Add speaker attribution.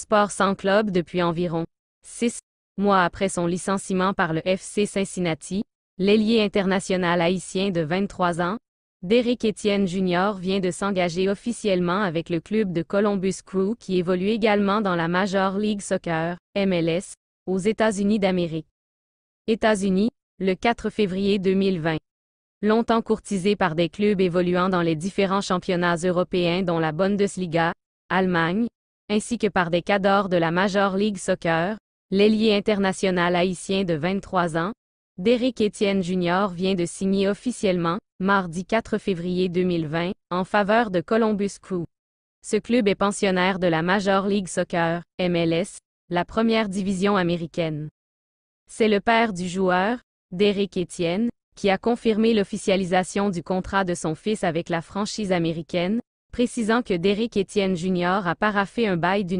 Speaker 1: Sport sans club depuis environ six mois après son licenciement par le FC Cincinnati, l'ailier international haïtien de 23 ans, Derek Etienne Jr. vient de s'engager officiellement avec le club de Columbus Crew qui évolue également dans la Major League Soccer, MLS, aux États-Unis d'Amérique. États-Unis, le 4 février 2020. Longtemps courtisé par des clubs évoluant dans les différents championnats européens dont la Bundesliga, Allemagne, ainsi que par des cadors de la Major League Soccer, l'ailier international haïtien de 23 ans, Derek Etienne Jr. vient de signer officiellement, mardi 4 février 2020, en faveur de Columbus Crew. Ce club est pensionnaire de la Major League Soccer, MLS, la première division américaine. C'est le père du joueur, Derek Etienne, qui a confirmé l'officialisation du contrat de son fils avec la franchise américaine, précisant que Derrick Etienne Jr. a paraphé un bail d'une